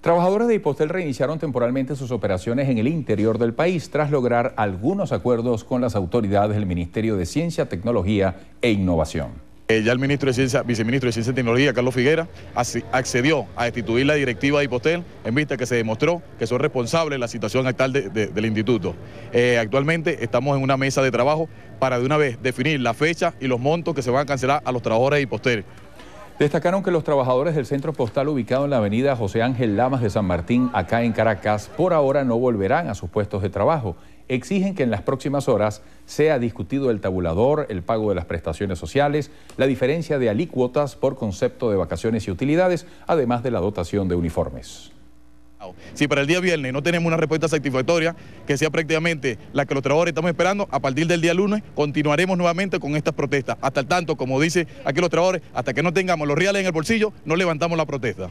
Trabajadores de Hipostel reiniciaron temporalmente sus operaciones en el interior del país tras lograr algunos acuerdos con las autoridades del Ministerio de Ciencia, Tecnología e Innovación. Eh, ya el ministro de Ciencia, viceministro de Ciencia y Tecnología, Carlos Figuera, accedió a destituir la directiva de Hipostel en vista que se demostró que son responsables de la situación actual del instituto. Eh, actualmente estamos en una mesa de trabajo para de una vez definir la fecha y los montos que se van a cancelar a los trabajadores de Hipostel. Destacaron que los trabajadores del centro postal ubicado en la avenida José Ángel Lamas de San Martín, acá en Caracas, por ahora no volverán a sus puestos de trabajo. Exigen que en las próximas horas sea discutido el tabulador, el pago de las prestaciones sociales, la diferencia de alícuotas por concepto de vacaciones y utilidades, además de la dotación de uniformes. Si para el día viernes no tenemos una respuesta satisfactoria, que sea prácticamente la que los trabajadores estamos esperando, a partir del día lunes continuaremos nuevamente con estas protestas. Hasta el tanto, como dice aquí los trabajadores, hasta que no tengamos los reales en el bolsillo, no levantamos la protesta.